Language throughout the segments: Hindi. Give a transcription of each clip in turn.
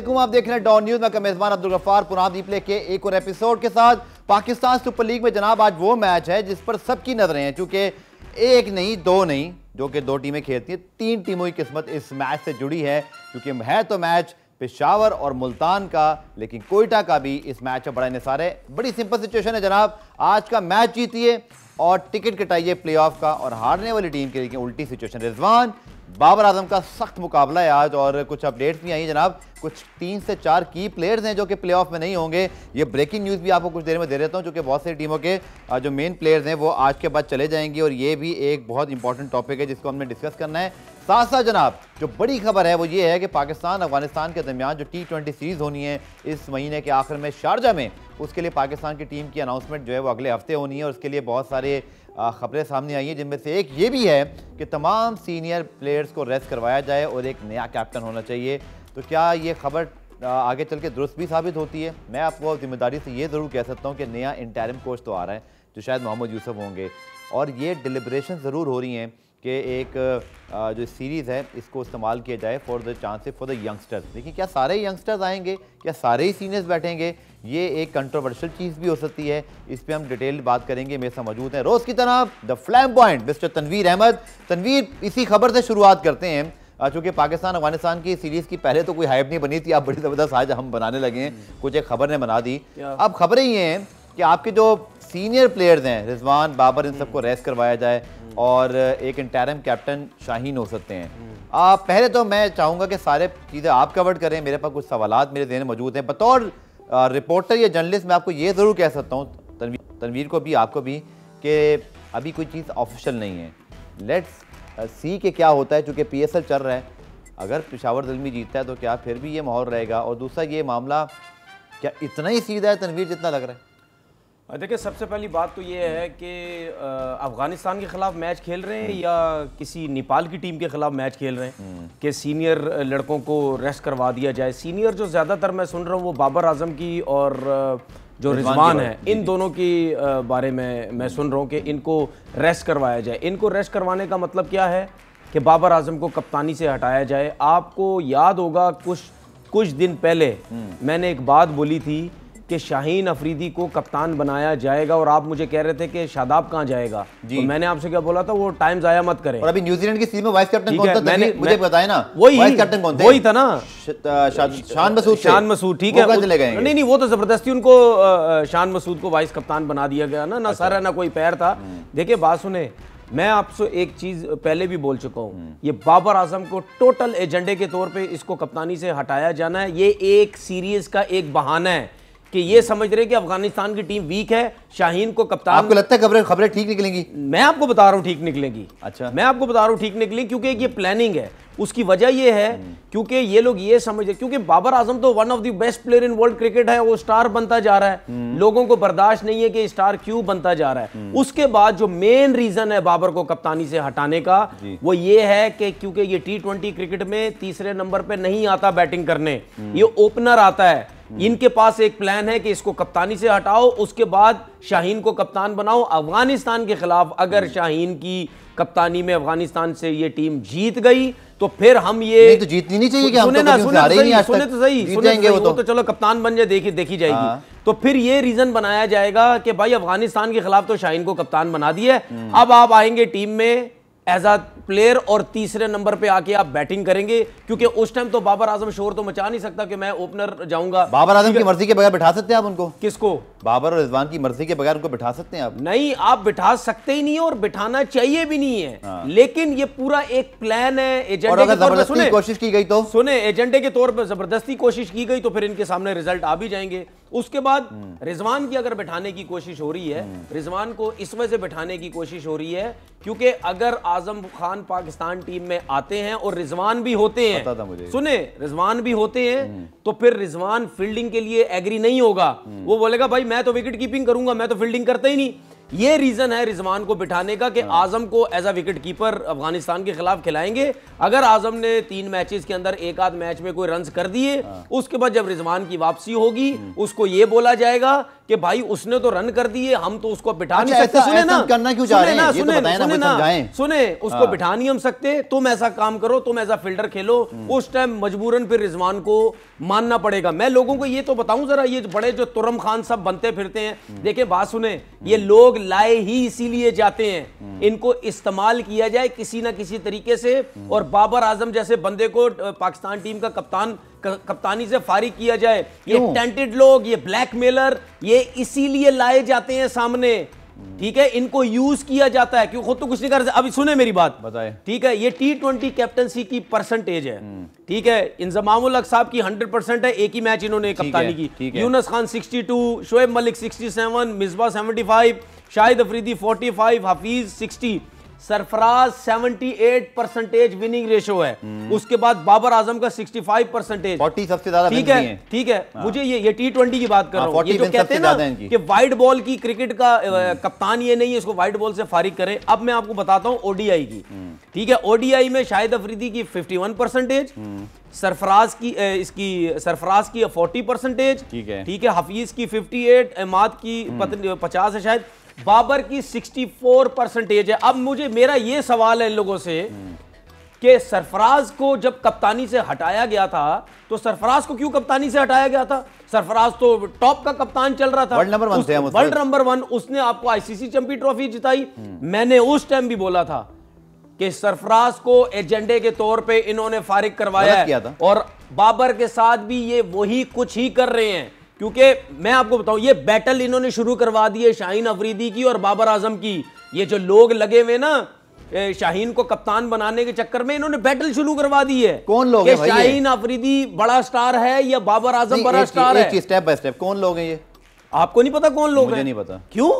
अलैक्म आप देख रहे हैं डॉन न्यूज मैं मेजबान अब्दुल गफ्फार पुरान दीपले के एक और एपिसोड के साथ पाकिस्तान सुपर लीग में जनाब आज वो मैच है जिस पर सबकी नजरें हैं चूंकि एक नहीं दो नहीं जो कि दो टीमें खेलती हैं तीन टीमों की किस्मत इस मैच से जुड़ी है क्योंकि है तो मैच पेशावर और मुल्तान का लेकिन कोयटा का भी इस मैच में बड़ा इसार है बड़ी सिंपल सिचुएशन है जनाब आज का मैच जीतिए और टिकट कटाइए प्लेऑफ का और हारने वाली टीम के लिए उल्टी सिचुएशन रिजवान बाबर आजम का सख्त मुकाबला है आज और कुछ अपडेट्स भी आई जनाब कुछ तीन से चार की प्लेयर्स हैं जो कि प्लेऑफ में नहीं होंगे ये ब्रेकिंग न्यूज़ भी आपको कुछ देर में दे देता हूँ जो कि बहुत सारी टीमों के जो मेन प्लेयर्स हैं वो आज के बाद चले जाएंगे और ये भी एक बहुत इंपॉर्टेंट टॉपिक है जिसको हमने डिस्कस करना है साथ साथ जनाब जो बड़ी खबर है वो ये है कि पाकिस्तान अफगानिस्तान के दरमियान जो टी ट्वेंटी सीरीज़ होनी है इस महीने के आखिर में शारजा में उसके लिए पाकिस्तान की टीम की अनाउंसमेंट जो है वो अगले हफ्ते होनी है और उसके लिए बहुत सारे खबरें सामने आई हैं जिनमें से एक ये भी है कि तमाम सीनियर प्लेयर्स को रेस्ट करवाया जाए और एक नया कैप्टन होना चाहिए तो क्या ये खबर आगे चल के दुरुस्त भी साबित होती है मैं आपको जिम्मेदारी से ये ज़रूर कह सकता हूँ कि नया इंटरम कोच तो आ रहा है जो शायद मोहम्मद यूसुफ होंगे और ये डिलिब्रेशन ज़रूर हो रही हैं कि एक जो सीरीज़ है इसको इस्तेमाल किया जाए for the chances for the youngsters देखिए क्या सारे यंगस्टर्स आएंगे क्या सारे ही सीनियर्स बैठेंगे ये एक कंट्रोवर्शियल चीज़ भी हो सकती है इस पर हम डिटेल बात करेंगे मेरे साथ मौजूद हैं रोज़ की तरह the flame point mister Tanveer Ahmed Tanveer इसी खबर से शुरुआत करते हैं चूंकि पाकिस्तान अफगानिस्तान की सीरीज की पहले तो कोई हाइप नहीं बनी थी आप बड़ी ज़बरदस्त आज हम बनाने लगे हैं हम्म। कुछ एक खबर ने बना दी अब खबरें ये हैं कि आपके जो सीनियर प्लेयर्स हैं रिजवान बाबर इन सबको रेस्ट हम्म। करवाया जाए हम्म। और एक इंटरम कैप्टन शाहीन हो सकते हैं आप पहले तो मैं चाहूँगा कि सारे चीज़ें आप कवर करें मेरे पास कुछ सवाल मेरे जहन मौजूद हैं बतौर रिपोर्टर या जर्नलिस्ट मैं आपको ये ज़रूर कह सकता हूँ तनवीर को भी आपको भी कि अभी कोई चीज़ ऑफिशियल नहीं है लेट्स सी के क्या होता है चूँकि पी चल रहा है अगर पिशावर जलमी जीतता है तो क्या फिर भी ये माहौल रहेगा और दूसरा ये मामला क्या इतना ही सीधा है तनवीर जितना लग रहा है देखिए सबसे पहली बात तो ये है कि अफ़गानिस्तान के ख़िलाफ़ मैच खेल रहे हैं हम्म। या किसी नेपाल की टीम के ख़िलाफ़ मैच खेल रहे हैं हम्म। कि सीनियर लड़कों को रेस्ट करवा दिया जाए सीनियर जो ज़्यादातर मैं सुन रहा हूँ वो बाबर आजम की और जो रिजवान है इन दोनों की बारे में मैं सुन रहा हूँ कि इनको रेस्ट करवाया जाए इनको रेस्ट करवाने का मतलब क्या है कि बाबर आजम को कप्तानी से हटाया जाए आपको याद होगा कुछ कुछ दिन पहले हम्म। मैंने एक बात बोली थी कि शाहीन अफरीदी को कप्तान बनाया जाएगा और आप मुझे कह रहे थे कि शादाब कहाँ जाएगा जी। तो मैंने आपसे क्या बोला था वो टाइम जाया मत करें और अभी न्यूजीलैंड की टीम में वाइस कैप्टन कौन था मैंने मुझे बताया ना वही वाइस कैप्टन कौन थे वही था ना शान मसूद शान मसूद ठीक है नहीं नहीं वो तो जबरदस्ती उनको शान मसूद को वाइस कप्तान बना दिया गया ना ना अच्छा। सर ना कोई पैर था हम्म। देखिए बात सुने मैं आपसे एक चीज पहले भी बोल चुका हूं हम्म। ये बाबर आजम को टोटल एजेंडे के तौर पे इसको कप्तानी से हटाया जाना है ये एक सीरीज का एक बहाना है कि ये समझ रहे कि अफगानिस्तान की टीम वीक है शाहीन को कप्तान आपको लगता है खबरें खबरें ठीक निकलेंगी मैं आपको बता रहा हूँ ठीक निकलेंगी अच्छा मैं आपको बता रहा हूँ ठीक निकलेंगी क्योंकि ये प्लानिंग है उसकी वजह यह है हम्म। क्योंकि ये लोग ये समझ रहे क्योंकि बाबर आजम तो one of the best player in world cricket है वो स्टार बनता जा रहा है हम्म। लोगों को बर्दाश्त नहीं है कि स्टार क्यों बनता जा रहा है हम्म। उसके बाद जो मेन रीजन है बाबर को कप्तानी से हटाने का वो ये है कि क्योंकि ये टी क्रिकेट में तीसरे नंबर पर नहीं आता बैटिंग करने ये ओपनर आता है हम्म। इनके पास एक प्लान है कि इसको कप्तानी से हटाओ उसके बाद शाहीन को कप्तान बनाओ अफगानिस्तान के खिलाफ अगर हम्म। शाहीन की कप्तानी में अफगानिस्तान से ये टीम जीत गई तो फिर हम ये तो जीतनी नहीं चाहिए सुने तो ना तो सुने तो सही सुने तो सही सुने तो, तो, चलो कप्तान बन जाए देखी देखी जाएगी हाँ। तो फिर ये रीजन बनाया जाएगा कि भाई अफगानिस्तान के खिलाफ तो शाहीन को कप्तान बना दिया हम्म। अब आप आएंगे टीम में एज प्लेयर और तीसरे नंबर पे आके आप बैटिंग करेंगे क्योंकि उस टाइम तो बाबर आजम शोर तो मचा नहीं सकता कि मैं ओपनर जाऊंगा बाबर आजम की मर्जी के बगैर बिठा सकते हैं आप उनको किसको बाबर और रिजवान की मर्जी के बगैर उनको बिठा सकते हैं आप नहीं आप बिठा सकते ही नहीं है और बिठाना चाहिए भी नहीं है हाँ। लेकिन ये पूरा एक प्लान है एजेंडे के कोशिश की गई तो सुने एजेंडे के तौर पर जबरदस्ती कोशिश की गई तो फिर इनके सामने रिजल्ट आ भी जाएंगे उसके बाद हम्म। रिजवान की अगर बैठाने की कोशिश हो रही है हम्म। रिजवान को इस वजह से बैठाने की कोशिश हो रही है क्योंकि अगर आजम खान पाकिस्तान टीम में आते हैं और रिजवान भी होते हैं सुने रिजवान भी होते हैं हम्म। तो फिर रिजवान फील्डिंग के लिए एग्री नहीं होगा वो बोलेगा भाई मैं तो विकेट कीपिंग करूंगा मैं तो फील्डिंग करता ही नहीं ये रीजन है रिजवान को बिठाने का कि हाँ। आजम को as a wicket keeper Afghanistan के खिलाफ खिलाएंगे अगर आजम ने तीन मैचेस के अंदर एक आध मैच में कोई रन कर दिए हाँ। उसके बाद जब रिजवान की वापसी होगी हम्म। उसको ये बोला जाएगा कि भाई उसने तो रन कर दिए हम तो उसको बिठा अच्छा, नहीं सकते सुने ना करना क्यों जा रहे हैं तो सुने ना सुने ना सुने उसको हाँ। बिठा नहीं हम सकते तुम ऐसा काम करो तुम ऐसा फिल्टर खेलो हम्म। उस टाइम मजबूरन फिर रिजवान को मानना पड़ेगा मैं लोगों को ये तो बताऊं जरा ये बड़े जो तुरम खान सब बनते फिरते हैं हम्म। देखे बात सुने हम्म। ये लोग लाए ही इसीलिए जाते हैं इनको इस्तेमाल किया जाए किसी ना किसी तरीके से और बाबर आजम जैसे बंदे को पाकिस्तान टीम का कप्तान कप्तानी से फारिग किया जाए ये टेंटेड लोग ये ब्लैकमेलर ये इसीलिए लाए जाते हैं सामने ठीक है इनको यूज किया जाता है क्यों खुद तो कुछ नहीं कर अभी सुने मेरी बात बताए ठीक है ये टी ट्वेंटी कैप्टनसी की परसेंटेज है हम्म। ठीक है इंजमाम साहब की हंड्रेड परसेंट है एक ही मैच इन्होंने कप्तानी की Younis Khan sixty two Shoaib Malik sixty seven Misbah seventy five Shahid Afridi forty five Hafeez sixty Sarfaraz 78 percentage winning ratio है हम्म। उसके बाद बाबर आजम का 65 परसेंटेज फोर्टी सबसे ज्यादा ठीक है ठीक है हाँ। मुझे ये ये टी ट्वेंटी की बात कर रहा हूँ कहते हैं ना कि वाइट बॉल की क्रिकेट का हम्म। कप्तान ये नहीं है इसको वाइड बॉल से फारिग करें अब मैं आपको बताता हूँ ओडीआई की हम्म। ठीक है ओडीआई में शाहिद अफरीदी की फिफ्टी सरफराज की इसकी सरफराज की 40 परसेंटेज ठीक है ठीक है हफीज की 58 एमाद की पचास है शायद बाबर की 64 परसेंटेज है अब मुझे मेरा ये सवाल है इन लोगों से कि सरफराज को जब कप्तानी से हटाया गया था तो सरफराज को क्यों कप्तानी से हटाया गया था सरफराज तो टॉप का कप्तान चल रहा था world number one world number one उसने आपको आईसीसी चैंपियन ट्रॉफी जिताई मैंने उस टाइम भी बोला था कि सरफराज को एजेंडे के तौर पे इन्होंने फारिग करवाया किया था और बाबर के साथ भी ये वही कुछ ही कर रहे हैं क्योंकि मैं आपको बताऊं ये बैटल इन्होंने शुरू करवा दी है शाहीन अफरीदी की और बाबर आजम की ये जो लोग लगे हुए ना शाहीन को कप्तान बनाने के चक्कर में इन्होंने बैटल शुरू करवा दी है कौन लोग हैं शाहीन अफरीदी बड़ा स्टार है या बाबर आजम बड़ा स्टार है स्टेप बाय स्टेप कौन लोग हैं ये आपको नहीं पता कौन लोग हैं नहीं पता क्यों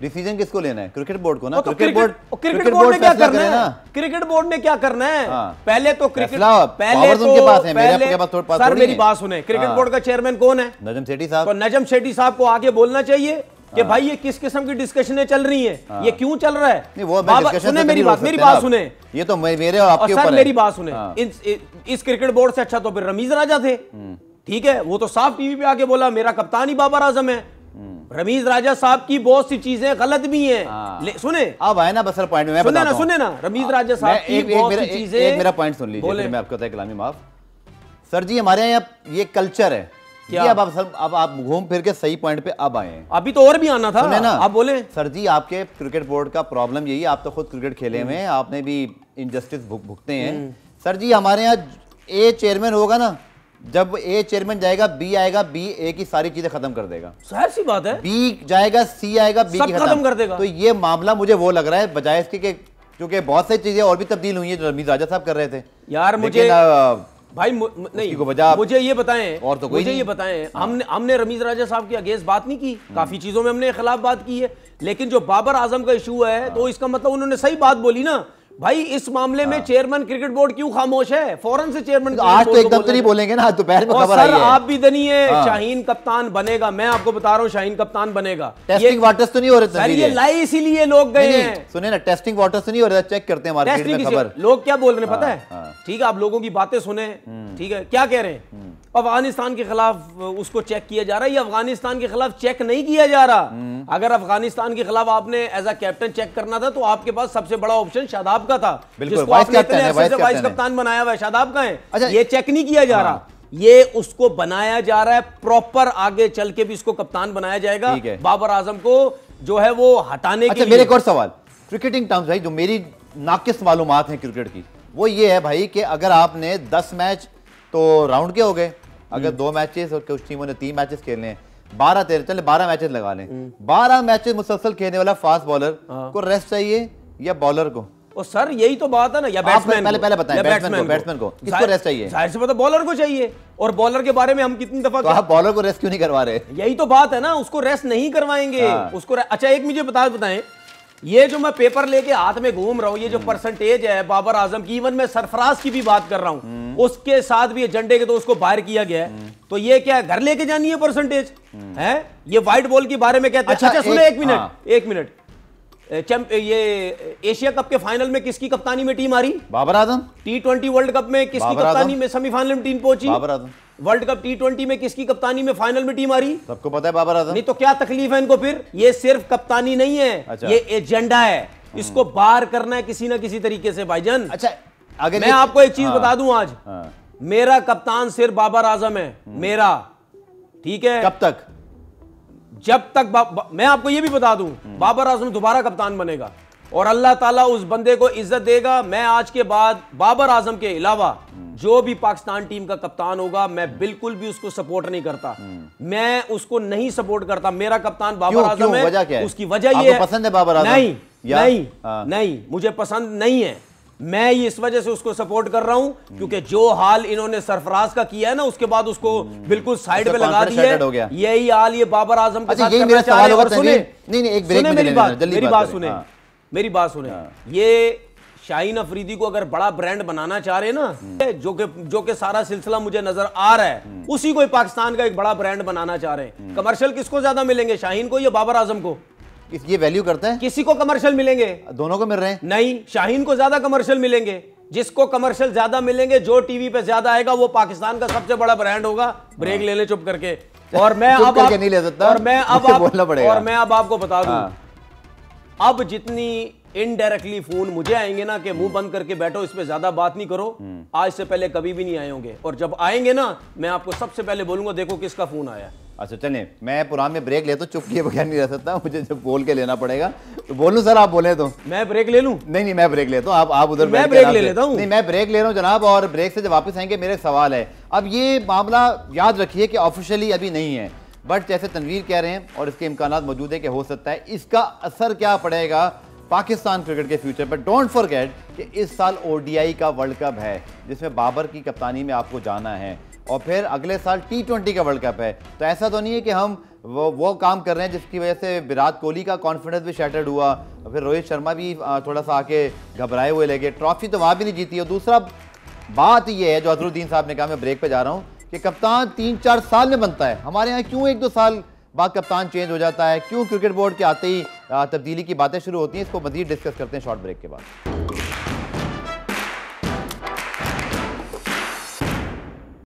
डिसीजन किसको लेना है क्रिकेट बोर्ड को ना तो क्रिकेट बोर्ड क्रिकेट बोर्ड ने क्या करना है क्रिकेट बोर्ड ने क्या करना है पहले तो क्रिकेट पहले तो उनके पास है मेरे पास तो थोड़ा सर मेरी बात सुने क्रिकेट बोर्ड हाँ। का चेयरमैन कौन है नजम शेट्टी साहब तो नजम शेट्टी साहब को आगे बोलना चाहिए कि हाँ। भाई ये किस किस्म की डिस्कशन चल रही है हाँ। ये क्यों चल रहा है नहीं वो बाबा सुने तो मेरी बात तो मेरी बात सुने ये तो मेरे और आपके ऊपर मेरी बात सुने इस क्रिकेट बोर्ड से अच्छा तो फिर रमीज राजा थे हम्म। ठीक है वो तो साफ टीवी पे आके बोला मेरा कप्तान ही बाबर आजम है रमीज राजा साहब की बहुत सी चीजें गलत भी हैं हाँ। सुने अब आए ना बसर पॉइंट में सुने ना सुने ना रमीज हाँ। राजा साहब की बहुत सी चीजें मेरा पॉइंट सुन लीजिए मैं आपको कलामी माफ सर जी हमारे यहाँ ये कल्चर है क्या अब आप सर अब आप घूम फिर के सही पॉइंट पे अब आए अभी तो और भी आना था ना आप बोले सर जी आपके क्रिकेट बोर्ड का प्रॉब्लम यही आप तो खुद क्रिकेट खेले हुए हैं आपने भी इनजस्टिस भुगते हैं हम्म। सर जी हमारे यहाँ ए चेयरमैन होगा ना जब ए चेयरमैन जाएगा बी आएगा बी ए की सारी चीजें खत्म कर देगा तो जाहिर सी बात है बी जाएगा सी आएगा बी खत्म, कर देगा तो ये मामला मुझे वो लग रहा है बजाय इसके के क्योंकि बहुत सारी चीजें और भी तब्दील हुई है जो रमीज राजा साहब कर रहे थे यार मुझे भाई मु, नहीं मुझे ये बताएं और तो कोई मुझे ये बताएं हाँ। हमने हमने रमीज राजा साहब की अगेंस्ट बात नहीं की हाँ। काफी चीजों में हमने खिलाफ बात की है लेकिन जो बाबर आजम का इशू है तो हाँ। इसका मतलब उन्होंने सही बात बोली ना भाई इस मामले में चेयरमैन क्रिकेट बोर्ड क्यों खामोश है फौरन से चेयरमैन आज तो एकदम तो नहीं बोलेंगे ना दोपहर में खबर आई है आप भी दनी है हाँ। शाहीन कप्तान बनेगा मैं आपको बता रहा हूँ शाहीन कप्तान बनेगा टेस्टिंग वाटर्स तो नहीं हो रहे ये लाई इसीलिए लोग गए हैं सुने ना टेस्टिंग वाटर्स तो नहीं हो रहा चेक करते हैं खबर लोग क्या बोल रहे हाँ, पता है हाँ। ठीक है आप लोगों की बातें सुने हम्म। ठीक है क्या कह रहे हैं हम्म। अफगानिस्तान के खिलाफ उसको चेक किया जा रहा है या अफगानिस्तान के खिलाफ चेक नहीं किया जा रहा हम्म। अगर अफगानिस्तान के खिलाफ आपने एज अ कैप्टन चेक करना था तो आपके पास सबसे बड़ा ऑप्शन शादाब का था जिसको आपने इतने वाइस कप्तान बनाया हुआ शादाब का है अच्छा, ये चेक नहीं किया जा रहा हाँ। ये उसको बनाया जा रहा है प्रॉपर आगे चल के भी इसको कप्तान बनाया जाएगा बाबर आजम को जो है वो हटाने अच्छा, के मेरे एक और सवाल क्रिकेटिंग टर्म्स भाई जो मेरी नाकिस मालूम है क्रिकेट की वो ये है भाई कि अगर आपने 10 मैच तो राउंड के हो गए अगर हम्म। दो मैचेस और कुछ टीमों ने तीन मैचेस खेलने हैं बारह तेरह चले बारह मैचेस लगा लें हम्म। बारह मैचेस मुसलसल खेलने वाला फास्ट हाँ। बॉलर को रेस्ट चाहिए या बॉलर को और सर यही तो बात है ना या बैट्समैन पहले पहले बताएं बैट्समैन को बैट्समैन को किसको रेस्ट चाहिए जाहिर बात है बॉलर को चाहिए और बॉलर के बारे में हम कितनी दफा तो आप बॉलर को रेस्ट क्यों नहीं करवा रहे यही तो बात है ना उसको रेस्ट नहीं करवाएंगे हाँ। उसको अच्छा एक मुझे बता बताएं ये जो मैं पेपर लेके हाथ में घूम रहा हूँ ये जो परसेंटेज है बाबर आजम की इवन मैं सरफराज की भी बात कर रहा हूँ हम्म। उसके साथ भी एजेंडे के तो उसको बाहर किया गया है हम्म। तो ये क्या घर लेके जानी है परसेंटेज हम्म। है ये व्हाइट बॉल के बारे में कहते हैं अच्छा, अच्छा सुने एक मिनट एक हाँ। मिनट ये एशिया कप के फाइनल में किसकी कप्तानी में टीम आ रही Babar Azam T twenty world cup में किसकी कप्तानी में सेमीफाइनल में टीम पहुंची Babar Azam world cup T twenty में किसकी कप्तानी में फाइनल में टीम आ रही सबको पता है बाबर आजम नहीं तो क्या तकलीफ है इनको फिर ये सिर्फ कप्तानी नहीं है अच्छा। ये एजेंडा है हम्म। इसको बार करना है किसी ना किसी तरीके से भाईजन अच्छा अगर मैं आपको एक चीज हाँ। बता दूं आज हाँ। मेरा कप्तान सिर्फ बाबर आजम है हम्म। मेरा ठीक है कब तक जब तक मैं आपको यह भी बता दूं हम्म। बाबर आजम दोबारा कप्तान बनेगा और अल्लाह ताला उस बंदे को इज्जत देगा मैं आज के बाद बाबर आजम के अलावा जो भी पाकिस्तान टीम का कप्तान होगा मैं बिल्कुल भी उसको सपोर्ट नहीं करता हम्म। मैं उसको नहीं सपोर्ट करता मेरा कप्तान बाबर आजम है है उसकी वजह है पसंद है बाबर आजम नहीं नहीं हाँ। नहीं मुझे पसंद नहीं है मैं इस वजह से उसको सपोर्ट कर रहा हूं क्योंकि जो हाल इन्होंने सरफराज का किया है ना उसके बाद उसको हम्म। बिल्कुल साइड पे लगा दिया यही हाल ये बाबर आजम का अच्छा, नहीं नहीं एक मेरी बात सुने हाँ। मेरी बात सुने हाँ। ये शाहीन अफरीदी को अगर बड़ा ब्रांड बनाना चाह रहे ना हम्म। जो के जो के सारा सिलसिला मुझे नजर आ रहा है हम्म। उसी को पाकिस्तान का एक बड़ा ब्रांड बनाना चाह रहे हैं कमर्शियल हम्म। किसको ज्यादा मिलेंगे शाहीन को या बाबर आजम को ये वैल्यू करते हैं किसी को कमर्शियल मिलेंगे दोनों को मिल रहे हैं नहीं शाहीन को ज्यादा कमर्शियल मिलेंगे जिसको कमर्शियल ज्यादा मिलेंगे जो टीवी पे ज्यादा आएगा वो पाकिस्तान का सबसे बड़ा ब्रांड होगा ब्रेक हाँ। ले ले चुप करके और मैं अब नहीं ले सकता और मैं अब बोलना पड़ेगा और मैं अब आपको बता दू हाँ। अब जितनी इनडायरेक्टली फोन मुझे आएंगे ना कि मुंह बंद करके बैठो इस पर ज्यादा बात नहीं करो हम्म। आज से पहले कभी भी नहीं आए होंगे और जब आएंगे ना मैं आपको सबसे पहले बोलूंगा देखो किसका फोन आया अच्छा चले मैं पुरान में ब्रेक ले तो चुप बगैर नहीं रह सकता मुझे जब बोल के लेना पड़ेगा तो बोलूं सर आप बोले तो मैं ब्रेक ले लूं नहीं नहीं मैं ब्रेक लेता हूं आप आप उधर मैं ब्रेक ले लेता हूं नहीं मैं ब्रेक ले रहा हूं जनाब और ब्रेक से जब वापस आएंगे मेरे सवाल है अब ये मामला याद रखिए कि ऑफिशियली अभी नहीं है बट जैसे तनवीर कह रहे हैं और इसके इम्कान मौजूद है कि हो सकता है इसका असर क्या पड़ेगा पाकिस्तान क्रिकेट के फ्यूचर पर डोंट फॉरगेट कि इस साल ओ का वर्ल्ड कप है जिसमें बाबर की कप्तानी में आपको जाना है और फिर अगले साल टी ट्वेंटी का वर्ल्ड कप है तो ऐसा तो नहीं है कि हम वो वो काम कर रहे हैं जिसकी वजह से विराट कोहली का कॉन्फिडेंस भी शैटर्ड हुआ फिर रोहित शर्मा भी थोड़ा सा आके घबराए हुए लगे ट्रॉफी तो वहाँ भी नहीं जीती और दूसरा बात यह है जो अजरुद्दीन साहब ने कहा मैं ब्रेक पर जा रहा हूँ कि कप्तान तीन चार साल में बनता है हमारे यहाँ क्यों एक दो साल बाद कप्तान चेंज हो जाता है क्यों क्रिकेट बोर्ड के आते ही तब्दीली की बातें शुरू होती हैं इसको मजीद डिस्कस करते हैं शॉर्ट ब्रेक के बाद